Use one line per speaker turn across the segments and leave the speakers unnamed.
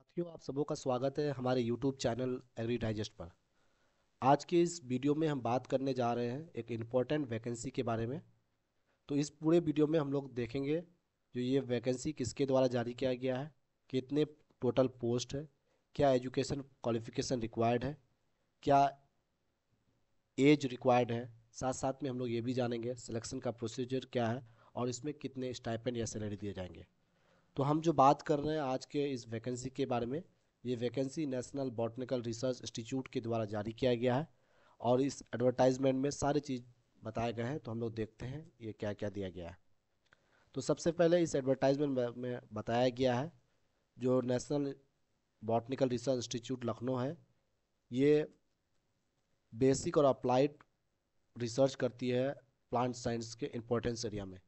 साथियों आप सबों का स्वागत है हमारे YouTube चैनल एग्री डाइजेस्ट पर आज के इस वीडियो में हम बात करने जा रहे हैं एक इम्पॉर्टेंट वैकेंसी के बारे में तो इस पूरे वीडियो में हम लोग देखेंगे जो ये वैकेंसी किसके द्वारा जारी किया गया है कितने टोटल पोस्ट है क्या एजुकेशन क्वालिफिकेशन रिक्वायर्ड है क्या एज रिक्वायर्ड है साथ साथ में हम लोग ये भी जानेंगे सिलेक्शन का प्रोसीजर क्या है और इसमें कितने स्टाइपेंड या सैलरी दिए जाएंगे तो हम जो बात कर रहे हैं आज के इस वैकेंसी के बारे में ये vacancy national botanical research institute के द्वारा जारी किया गया है और इस एडवर्टाइजमेंट में सारी चीज़ बताए गए हैं तो हम लोग देखते हैं ये क्या क्या दिया गया है तो सबसे पहले इस एडवर्टाइजमेंट में बताया गया है जो national botanical research institute Lucknow है ये बेसिक और अप्लाइड रिसर्च करती है प्लांट साइंस के इम्पोर्टेंस एरिया में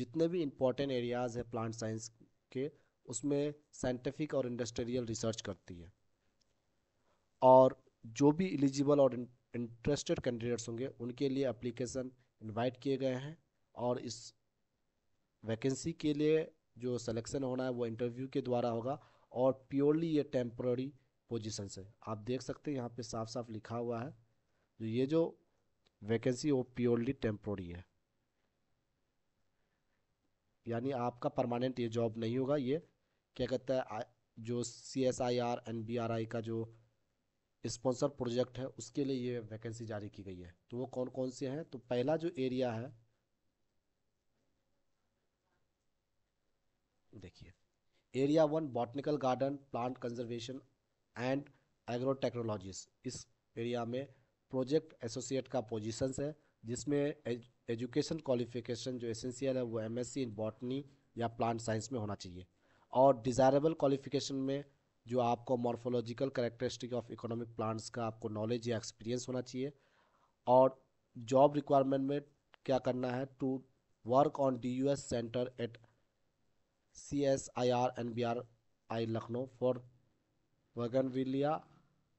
जितने भी इम्पोर्टेंट एरियाज़ है प्लांट साइंस के उसमें साइंटिफिक और इंडस्ट्रियल रिसर्च करती है और जो भी एलिजिबल और इंटरेस्टेड कैंडिडेट्स होंगे उनके लिए एप्लीकेशन इनवाइट किए गए हैं और इस वैकेंसी के लिए जो सिलेक्शन होना है वो इंटरव्यू के द्वारा होगा और प्योरली ये टेम्प्ररी पोजिशन से आप देख सकते हैं यहाँ पे साफ साफ लिखा हुआ है जो तो ये जो वैकेंसी वो प्योरली टेम्प्रोरी है यानी आपका परमानेंट ये जॉब नहीं होगा ये क्या कहता है जो C S I R N B R I का जो स्पॉन्सर प्रोजेक्ट है उसके लिए ये वैकेंसी जारी की गई है तो वो कौन कौन से हैं तो पहला जो एरिया है देखिए area one botanical garden plant conservation and agro technologies इस एरिया में प्रोजेक्ट एसोसिएट का पोजीशंस है जिसमें एजुकेशन क्वालिफिकेशन जो एसेंशियल है वो एम इन बॉटनी या प्लांट साइंस में होना चाहिए और डिज़ायरेबल क्वालिफिकेशन में जो आपको morphological characteristic of economic plants का आपको नॉलेज या एक्सपीरियंस होना चाहिए और जॉब रिक्वायरमेंट में क्या करना है to work on D U S centre at C S I R N B R I Lucknow for bougainvillea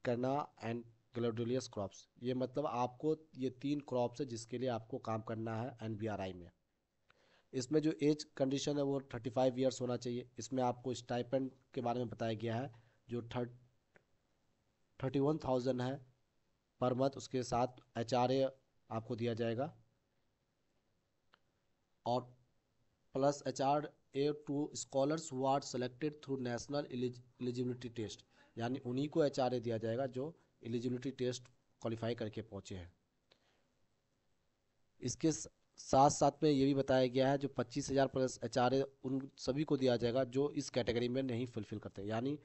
canna and क्लेडोलियस crops ये मतलब आपको ये तीन क्रॉप्स है जिसके लिए आपको काम करना है एन में इसमें जो एज कंडीशन है वो थर्टी फाइव ईयर्स होना चाहिए इसमें आपको स्टाइपेंड के बारे में बताया गया है जो थर्ट थर्टी वन थाउजेंड है पर मंथ उसके साथ एच आपको दिया जाएगा और plus H R A to scholars who are selected through national eligibility test यानी उन्हीं को एच दिया जाएगा जो एलिजिबिलिटी टेस्ट क्वालिफाई करके पहुँचे हैं इसके साथ साथ में ये भी बताया गया है जो पच्चीस हज़ार प्लस एच उन सभी को दिया जाएगा जो इस कैटेगरी में नहीं फुलफिल करते यानी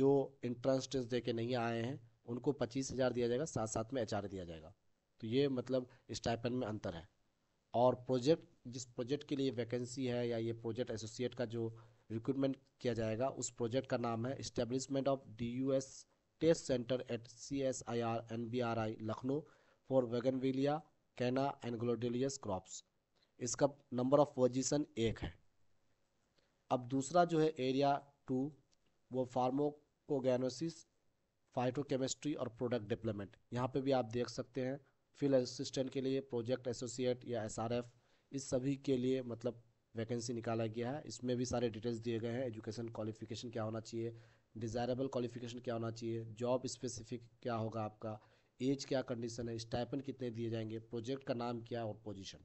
जो इंट्रेंस टेस्ट दे के नहीं आए हैं उनको पच्चीस हज़ार दिया जाएगा साथ साथ में एच दिया जाएगा तो ये मतलब स्टाइपन में अंतर है और प्रोजेक्ट जिस प्रोजेक्ट के लिए वैकेंसी है या ये प्रोजेक्ट एसोसिएट का जो रिक्रूटमेंट किया जाएगा उस प्रोजेक्ट का नाम है establishment of D U S R N B R I Lucknow for bougainvillea canna and gladiolus crops इसका नंबर ऑफ पोजीशन एक है अब दूसरा जो है एरिया टू वो फार्मोकोगेनोसिस फाइटोकेमिस्ट्री और प्रोडक्ट डेवलपमेंट यहाँ पे भी आप देख सकते हैं फील्ड असिस्टेंट के लिए प्रोजेक्ट एसोसिएट या एसआरएफ इस सभी के लिए मतलब वैकेंसी निकाला गया है इसमें भी सारे डिटेल्स दिए गए हैं एजुकेशन क्वालिफिकेशन क्या होना चाहिए डिज़ायरेबल क्वालिफिकेशन क्या होना चाहिए जॉब स्पेसिफिक क्या होगा आपका एज क्या कंडीशन है स्टाइपन कितने दिए जाएंगे प्रोजेक्ट का नाम क्या और पोजीशन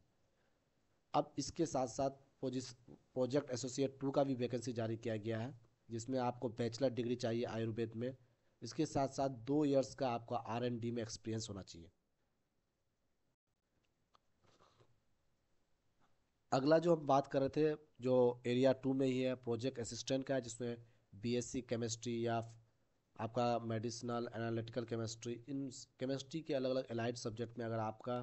अब इसके साथ साथ प्रोजेक्ट एसोसिएट टू का भी वैकेंसी जारी किया गया है जिसमें आपको बैचलर डिग्री चाहिए आयुर्वेद में इसके साथ साथ दो इयर्स का आपका आर एंड डी में एक्सपीरियंस होना चाहिए अगला जो हम बात कर रहे थे जो एरिया टू में ही है प्रोजेक्ट असिस्टेंट का है जिसमें बीएससी केमिस्ट्री या आपका मेडिसिनल एनालिटिकल केमिस्ट्री इन केमिस्ट्री के अलग अलग एलाइड सब्जेक्ट में अगर आपका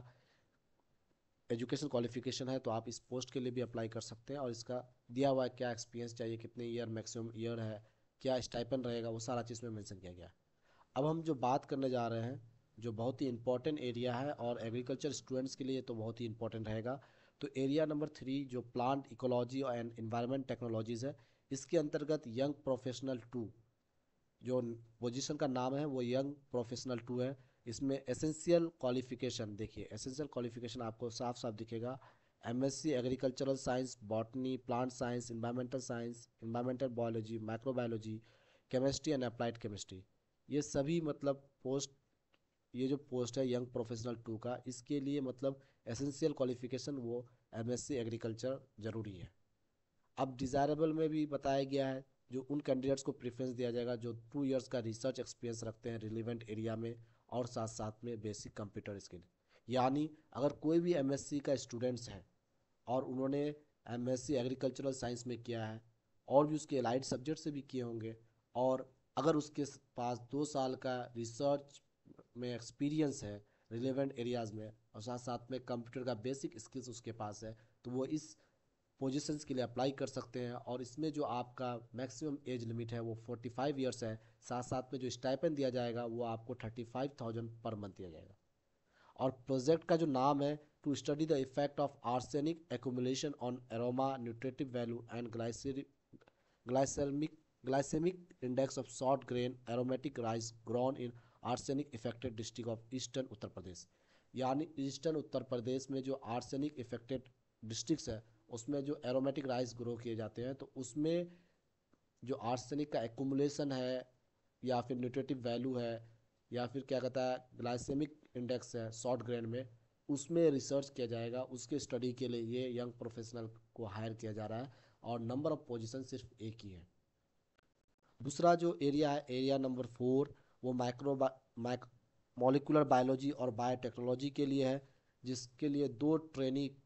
एजुकेशन क्वालिफिकेशन है तो आप इस पोस्ट के लिए भी अप्लाई कर सकते हैं और इसका दिया हुआ क्या एक्सपीरियंस चाहिए कितने ईयर मैक्सिमम ईयर है क्या स्टाइपन रहेगा वो सारा चीज़ में मेंशन किया गया अब हम जो बात करने जा रहे हैं जो बहुत ही इंपॉर्टेंट एरिया है और एग्रीकल्चर स्टूडेंट्स के लिए तो बहुत ही इंपॉर्टेंट रहेगा तो एरिया नंबर थ्री जो plant ecology and environment technologies है इसके अंतर्गत यंग प्रोफेशनल टू जो पोजीशन का नाम है वो यंग प्रोफेशनल टू है इसमें एसेंशियल क्वालिफिकेशन देखिए एसेंशियल क्वालिफिकेशन आपको साफ साफ दिखेगा MSc agricultural science botany plant science environmental science environmental biology microbiology chemistry and applied chemistry ये सभी मतलब पोस्ट ये जो पोस्ट है यंग प्रोफेशनल टू का इसके लिए मतलब एसेंशियल क्वालिफिकेशन वो एमएससी एग्रीकल्चर ज़रूरी है अब डिज़ायरेबल में भी बताया गया है जो उन कैंडिडेट्स को प्रेफरेंस दिया जाएगा जो टू इयर्स का रिसर्च एक्सपीरियंस रखते हैं रिलेवेंट एरिया में और साथ साथ में बेसिक कंप्यूटर स्किल यानी अगर कोई भी एम का स्टूडेंट्स हैं और उन्होंने एम एग्रीकल्चरल साइंस में किया है और भी उसके अलाइड सब्जेक्ट से भी किए होंगे और अगर उसके पास दो साल का रिसर्च में एक्सपीरियंस है रिलेवेंट एरियाज़ में और साथ साथ में कंप्यूटर का बेसिक स्किल्स उसके पास है तो वो इस पोजीशंस के लिए अप्लाई कर सकते हैं और इसमें जो आपका मैक्सिमम एज लिमिट है वो 45 ईयर्स है साथ साथ में जो स्टाइपन दिया जाएगा वो आपको 35,000 पर मंथ दिया जाएगा और प्रोजेक्ट का जो नाम है to study the effect of arsenic accumulation on aroma nutritive value and glycemic glycemic index of short grain aromatic rice grown in arsenic affected district of eastern Uttar Pradesh यानी ईस्टर्न उत्तर प्रदेश में जो आर्सेनिक इफेक्टेड डिस्ट्रिक्ट है उसमें जो aromatic rice grow किए जाते हैं तो उसमें जो आर्सेनिक का एकुमुलेशन है या फिर न्यूट्रेटिव वैल्यू है या फिर क्या कहता है ग्लाइसेमिक इंडेक्स है शॉर्ट ग्रेन में उसमें रिसर्च किया जाएगा उसके स्टडी के लिए ये यंग प्रोफेशनल को हायर किया जा रहा है और नंबर ऑफ पोजीशन सिर्फ एक ही है दूसरा जो एरिया है एरिया नंबर फोर वो माइक्रो माइक मॉलिकुलर बायोलॉजी और बायोटेक्नोलॉजी के लिए है जिसके लिए दो ट्रेनिंग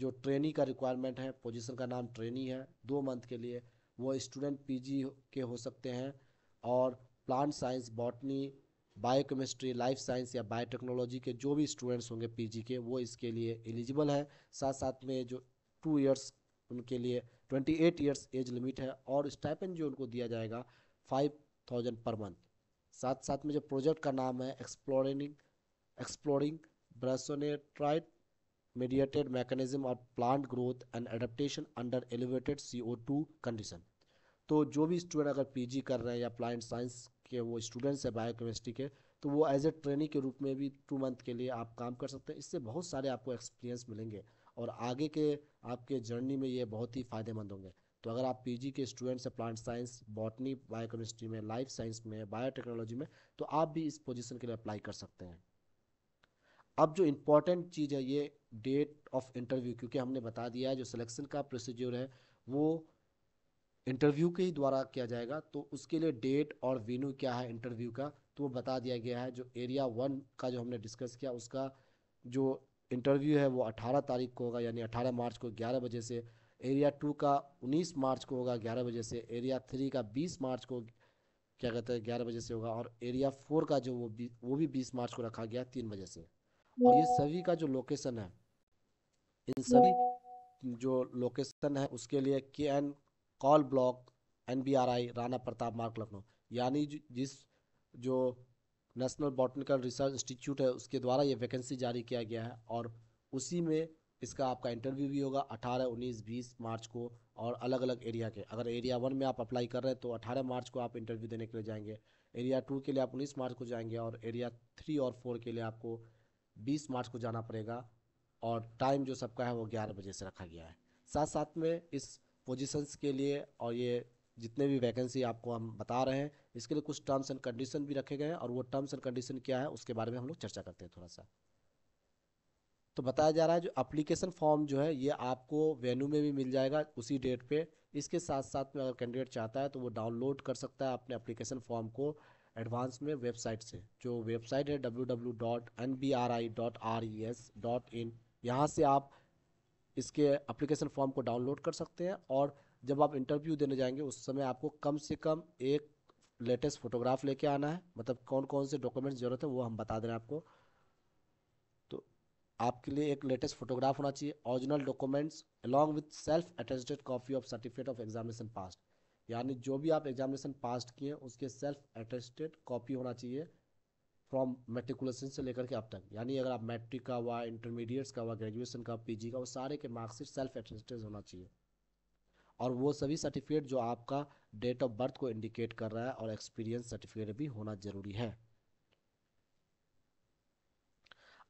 जो ट्रेनी का रिक्वायरमेंट है पोजीशन का नाम ट्रेनी है दो मंथ के लिए वो स्टूडेंट पीजी के हो सकते हैं और plant science botany biochemistry life science या बायोटेक्नोलॉजी के जो भी स्टूडेंट्स होंगे पीजी के वो इसके लिए एलिजिबल हैं साथ साथ में जो टू ईयर्स उनके लिए twenty eight years age limit है और स्टाइपन जो उनको दिया जाएगा फाइव थाउजेंड पर मंथ साथ साथ में जो प्रोजेक्ट का नाम है एक्सप्लोरिंग एक्सप्लोरिंग ब्रसोनेट्राइट mediated mechanism of plant growth and adaptation under elevated CO2 condition तो जो भी स्टूडेंट अगर पीजी कर रहे हैं या प्लांट साइंस के वो स्टूडेंट्स हैं बायोकेमिस्ट्री के तो वो एज ए ट्रेनिंग के रूप में भी टू मंथ के लिए आप काम कर सकते हैं इससे बहुत सारे आपको एक्सपीरियंस मिलेंगे और आगे के आपके जर्नी में ये बहुत ही फायदेमंद होंगे तो अगर आप पीजी के स्टूडेंट्स हैं प्लांट साइंस बॉटनी बायोकेमिस्ट्री में लाइफ साइंस में बायोटेक्नोलॉजी में तो आप भी इस पोजिशन के लिए अप्लाई कर सकते हैं अब जो इम्पोर्टेंट चीज़ है ये डेट ऑफ इंटरव्यू क्योंकि हमने बता दिया है जो सिलेक्शन का प्रोसीजर है वो इंटरव्यू के ही द्वारा किया जाएगा तो उसके लिए डेट और वेन्यू क्या है इंटरव्यू का तो वो बता दिया गया है जो एरिया वन का जो हमने डिस्कस किया उसका जो इंटरव्यू है वो 18 तारीख को होगा यानी 18 मार्च को 11 बजे से एरिया टू का 19 मार्च को होगा 11 बजे से एरिया थ्री का 20 मार्च को क्या कहते हैं 11 बजे से होगा और एरिया फोर का जो वो भी वो भी 20 मार्च को रखा गया तीन बजे से और ये सभी का जो लोकेशन है इन सभी जो लोकेशन है उसके लिए के N call block N B R I Rana Pratap Marg Lucknow यानी जिस जो नेशनल बॉटनिकल रिसर्च इंस्टीट्यूट है उसके द्वारा ये वैकेंसी जारी किया गया है और उसी में इसका आपका इंटरव्यू भी होगा 18, 19, 20 मार्च को और अलग अलग एरिया के अगर एरिया वन में आप अप्लाई कर रहे हैं तो 18 मार्च को आप इंटरव्यू देने के लिए जाएंगे एरिया टू के लिए आप उन्नीस मार्च को जाएंगे और एरिया थ्री और फोर के लिए आपको बीस मार्च को जाना पड़ेगा और टाइम जो सबका है वो ग्यारह बजे से रखा गया है साथ साथ में इस पोजीशंस के लिए और ये जितने भी वैकेंसी आपको हम बता रहे हैं इसके लिए कुछ टर्म्स एंड कंडीशन भी रखे गए हैं और वो टर्म्स एंड कंडीशन क्या है उसके बारे में हम लोग चर्चा करते हैं थोड़ा सा तो बताया जा रहा है जो अप्लीकेशन फॉर्म जो है ये आपको वेन्यू में भी मिल जाएगा उसी डेट पे इसके साथ साथ में अगर कैंडिडेट चाहता है तो वो डाउनलोड कर सकता है अपने अप्लीकेशन फॉर्म को एडवांस में वेबसाइट से जो वेबसाइट है W W dot N B R I dot R E S dot in यहाँ से आप इसके अप्लीकेशन फॉर्म को डाउनलोड कर सकते हैं और जब आप इंटरव्यू देने जाएंगे उस समय आपको कम से कम एक लेटेस्ट फोटोग्राफ लेके आना है मतलब कौन कौन से डॉक्यूमेंट्स ज़रूरत है वो हम बता दे रहे हैं आपको तो आपके लिए एक लेटेस्ट फोटोग्राफ होना चाहिए original documents along with self attested copy of certificate of examination pass यानी जो भी आप एग्जामिनेशन पास किए उसके सेल्फ अटेस्टेड कॉपी होना चाहिए फ्रॉम मेट्रिकुलेशन से लेकर के अब तक यानी अगर आप मैट्रिक का हुआ इंटरमीडिएट्स का हुआ ग्रेजुएशन का पीजी का वो सारे के मार्क्स सेल्फ एटेस्टेड होना चाहिए और वो सभी सर्टिफिकेट जो आपका डेट ऑफ बर्थ को इंडिकेट कर रहा है और एक्सपीरियंस सर्टिफिकेट भी होना ज़रूरी है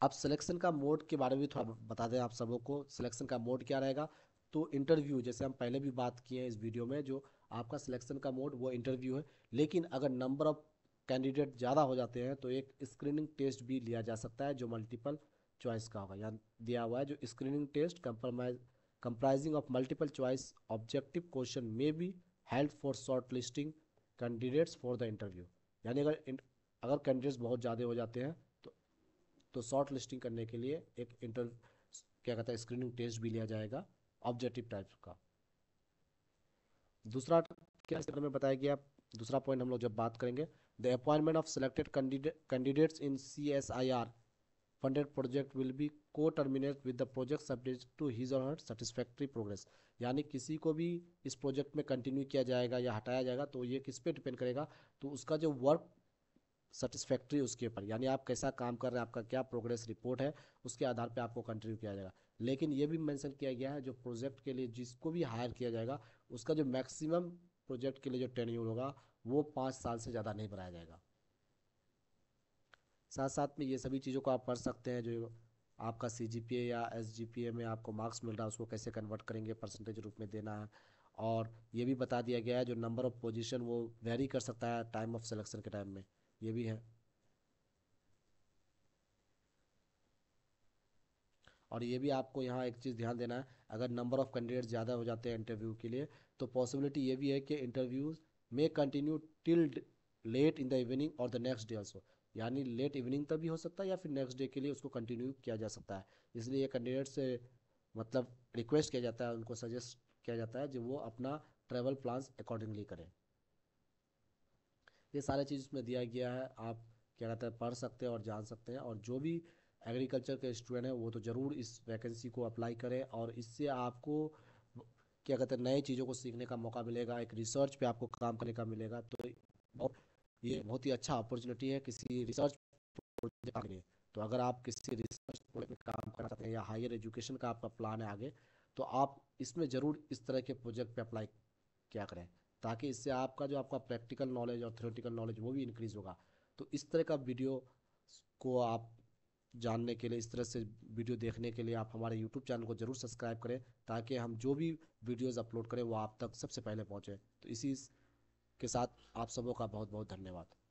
अब सिलेक्शन का मोड के बारे में भी थोड़ा बता दें आप सबों को सिलेक्शन का मोड क्या रहेगा तो इंटरव्यू जैसे हम पहले भी बात किए हैं इस वीडियो में जो आपका सिलेक्शन का मोड वो इंटरव्यू है लेकिन अगर नंबर ऑफ कैंडिडेट ज़्यादा हो जाते हैं तो एक स्क्रीनिंग टेस्ट भी लिया जा सकता है जो मल्टीपल चॉइस का होगा यहाँ दिया हुआ है जो screening test compromise comprising of multiple choice objective question में be help for short listing candidates for the interview यानी अगर अगर कैंडिडेट्स बहुत ज़्यादा हो जाते हैं तो तो शॉर्ट लिस्टिंग करने के लिए एक इंटर क्या कहता है स्क्रीनिंग टेस्ट भी लिया जाएगा ऑब्जेक्टिव टाइप का दूसरा क्या इस में बताया गया दूसरा पॉइंट हम लोग जब बात करेंगे The appointment of selected candidate, candidates in CSIR funded project will be co terminate with the project subject to his or her satisfactory progress यानी किसी को भी इस प्रोजेक्ट में कंटिन्यू किया जाएगा या हटाया जाएगा तो ये किस पे डिपेंड करेगा तो उसका जो वर्क सेटिस्फैक्ट्री उसके ऊपर यानी आप कैसा काम कर रहे हैं आपका क्या प्रोग्रेस रिपोर्ट है उसके आधार पे आपको कंटिन्यू किया जाएगा लेकिन ये भी मेंशन किया गया है जो प्रोजेक्ट के लिए जिसको भी हायर किया जाएगा उसका जो मैक्सिमम प्रोजेक्ट के लिए जो टेन्यूर होगा वो पाँच साल से ज़्यादा नहीं बनाया जाएगा साथ साथ में ये सभी चीज़ों को आप पढ़ सकते हैं जो आपका सी जी पी ए या एस जी पी ए में आपको मार्क्स मिल रहा है उसको कैसे कन्वर्ट करेंगे परसेंटेज रूप में देना है और ये भी बता दिया गया है जो नंबर ऑफ पोजीशन वो वेरी कर सकता है टाइम ऑफ सिलेक्शन के टाइम में ये भी है और ये भी आपको यहाँ एक चीज़ ध्यान देना है अगर नंबर ऑफ कैंडिडेट ज़्यादा हो जाते हैं इंटरव्यू के लिए तो पॉसिबिलिटी ये भी है कि interviews may continue till late in the evening और द नेक्स्ट डे ऑल्सो यानी लेट इवनिंग तक भी हो सकता है या फिर नेक्स्ट डे के लिए उसको कंटिन्यू किया जा सकता है इसलिए ये कैंडिडेट से मतलब रिक्वेस्ट किया जाता है उनको सजेस्ट किया जाता है जो वो अपना ट्रेवल प्लान अकॉर्डिंगली करें ये सारे चीज़ उसमें दिया गया है आप क्या कहते हैं पढ़ सकते हैं और जान सकते हैं और जो भी एग्रीकल्चर के स्टूडेंट हैं वो तो ज़रूर इस वैकेंसी को अप्लाई करें और इससे आपको क्या कहते हैं नई चीज़ों को सीखने का मौका मिलेगा एक रिसर्च पे आपको काम करने का मिलेगा तो ये बहुत ही अच्छा अपॉर्चुनिटी है किसी रिसर्च प्रोजेक्ट के लिए तो अगर आप किसी रिसर्च प्रोजेक्ट में काम करना चाहते हैं या हायर एजुकेशन का आपका प्लान है आगे तो आप इसमें ज़रूर इस तरह के प्रोजेक्ट पे अप्लाई क्या करें ताकि इससे आपका जो आपका प्रैक्टिकल नॉलेज और थ्योरेटिकल नॉलेज वो भी इंक्रीज़ होगा तो इस तरह का वीडियो को आप जानने के लिए इस तरह से वीडियो देखने के लिए आप हमारे यूट्यूब चैनल को जरूर सब्सक्राइब करें ताकि हम जो भी वीडियोज़ अपलोड करें वो आप तक सबसे पहले पहुँचें तो इसी के साथ आप सबों का बहुत बहुत धन्यवाद